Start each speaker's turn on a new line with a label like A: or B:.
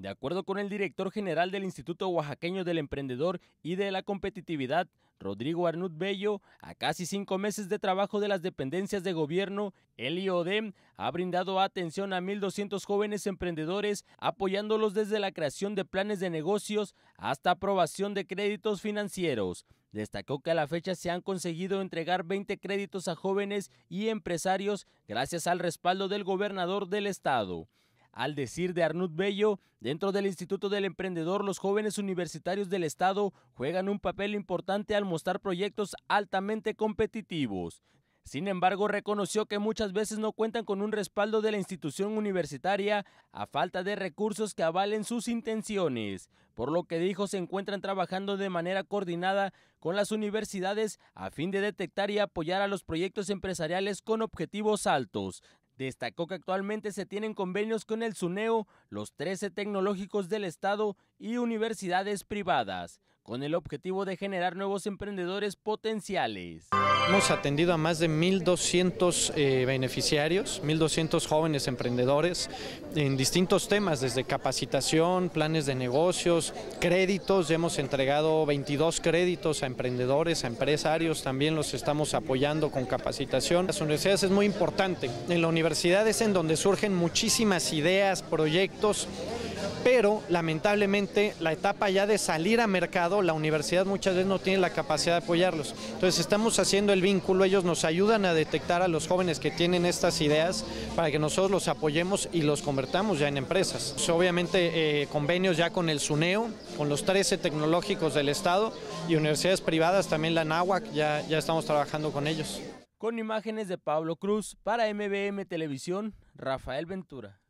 A: De acuerdo con el director general del Instituto Oaxaqueño del Emprendedor y de la Competitividad, Rodrigo Arnud Bello, a casi cinco meses de trabajo de las dependencias de gobierno, el IODEM ha brindado atención a 1.200 jóvenes emprendedores, apoyándolos desde la creación de planes de negocios hasta aprobación de créditos financieros. Destacó que a la fecha se han conseguido entregar 20 créditos a jóvenes y empresarios gracias al respaldo del gobernador del estado. Al decir de Arnud Bello, dentro del Instituto del Emprendedor, los jóvenes universitarios del Estado juegan un papel importante al mostrar proyectos altamente competitivos. Sin embargo, reconoció que muchas veces no cuentan con un respaldo de la institución universitaria a falta de recursos que avalen sus intenciones, por lo que dijo se encuentran trabajando de manera coordinada con las universidades a fin de detectar y apoyar a los proyectos empresariales con objetivos altos, Destacó que actualmente se tienen convenios con el SUNEO, los 13 tecnológicos del Estado y universidades privadas con el objetivo de generar nuevos emprendedores potenciales.
B: Hemos atendido a más de 1.200 eh, beneficiarios, 1.200 jóvenes emprendedores en distintos temas, desde capacitación, planes de negocios, créditos. Ya Hemos entregado 22 créditos a emprendedores, a empresarios, también los estamos apoyando con capacitación. Las universidades es muy importante. En la universidad es en donde surgen muchísimas ideas, proyectos pero lamentablemente la etapa ya de salir a mercado, la universidad muchas veces no tiene la capacidad de apoyarlos. Entonces estamos haciendo el vínculo, ellos nos ayudan a detectar a los jóvenes que tienen estas ideas para que nosotros los apoyemos y los convertamos ya en empresas. Pues, obviamente eh, convenios ya con el SUNEO, con los 13 tecnológicos del Estado y universidades privadas, también la NAWAC, ya, ya estamos trabajando con ellos.
A: Con imágenes de Pablo Cruz para MBM Televisión, Rafael Ventura.